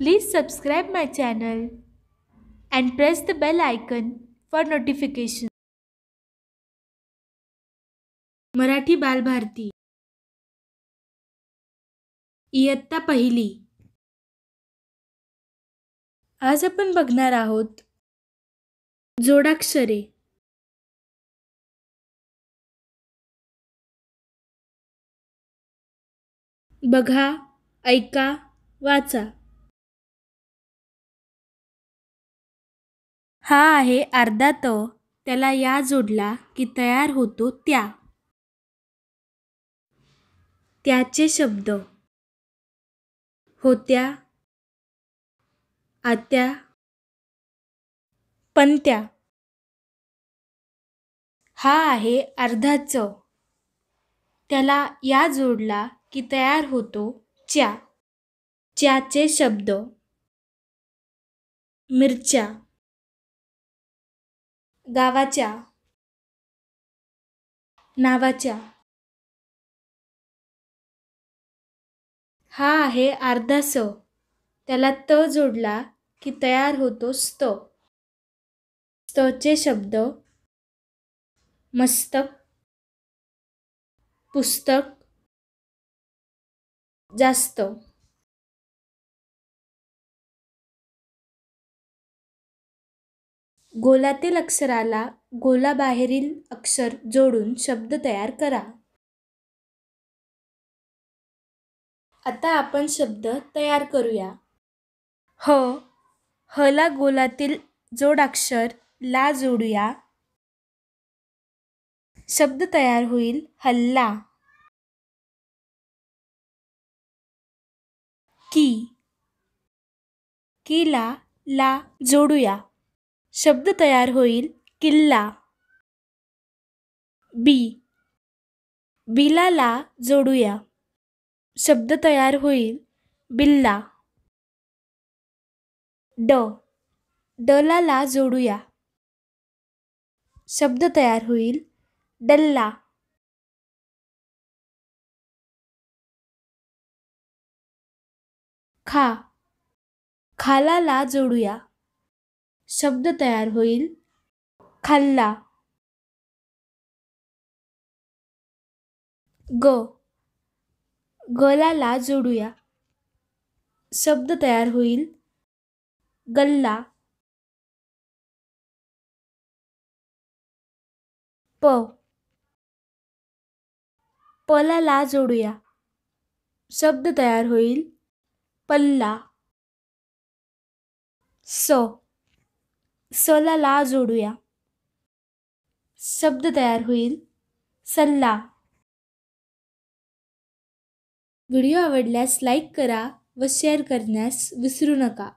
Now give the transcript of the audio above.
please subscribe my channel and press the bell icon for notification Marathi Balbharati इयत्ता पहिली आज आपण बघणार आहोत जोडाक्षरे बघा ऐका वाचा हा आहे अर्धा त त्याला या जोडला की तयार होतो त्या त्याचे शब्द होत्या आत्या पंत्या हा आहे अर्धा च त्याला या जोडला की तयार होतो च्या च्याचे शब्द मिरच्या गावाच्या नावाच्या हा आहे अर्धा स त्याला त जोडला की तयार होतो स्त स्तचे शब्द मस्तक पुस्तक जास्त गोलातील अक्षराला गोलाबाहेरील अक्षर जोडून शब्द तयार करा आता आपण शब्द तयार करूया ह हला गोलातील अक्षर ला जोडूया शब्द तयार होईल हल्ला की कीला ला जोडूया शब्द तयार होईल किल्ला बी बिलाला जोडूया शब्द तयार होईल बिल्ला ड डला जोडूया शब्द तयार होईल डल्ला खा खाला जोडूया शब्द तयार होईल खाल्ला ग गला ला जोडूया शब्द तयार होईल गल्ला प पला ला जोडूया शब्द तयार होईल पल्ला स सला ला जोडूया शब्द तयार होईल सल्ला व्हिडिओ आवडल्यास लाईक करा व शेअर करण्यास विसरू नका